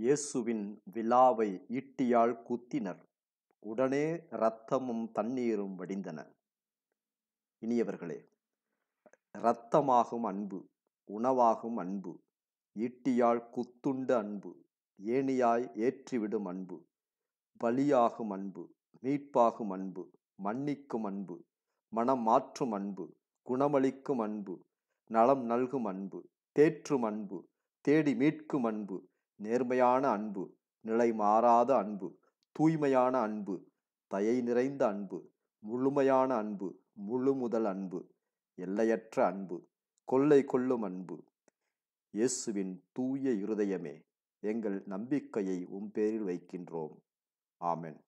இயேசுவின் விழாவை ஈட்டியால் குத்தினர் உடனே இரத்தமும் தண்ணீரும் வடிந்தன இனியவர்களே இரத்தமாகும் அன்பு உணவாகும் அன்பு ஈட்டியால் குத்துண்ட அன்பு ஏணியாய் ஏற்றிவிடும் அன்பு பலியாகும் அன்பு மீட்பாகும் அன்பு மன்னிக்கும் அன்பு மனம் மாற்றும் அன்பு குணமளிக்கும் அன்பு நலம் நல்கும் அன்பு தேற்றும் அன்பு தேடி மீட்கும் அன்பு நேர்மையான அன்பு நிலை மாறாத அன்பு தூய்மையான அன்பு தயை நிறைந்த அன்பு முழுமையான அன்பு முழு முதல் அன்பு எல்லையற்ற அன்பு கொள்ளை கொள்ளும் அன்பு இயேசுவின் தூய இருதயமே எங்கள் நம்பிக்கையை உம் பேரில் வைக்கின்றோம் ஆமென்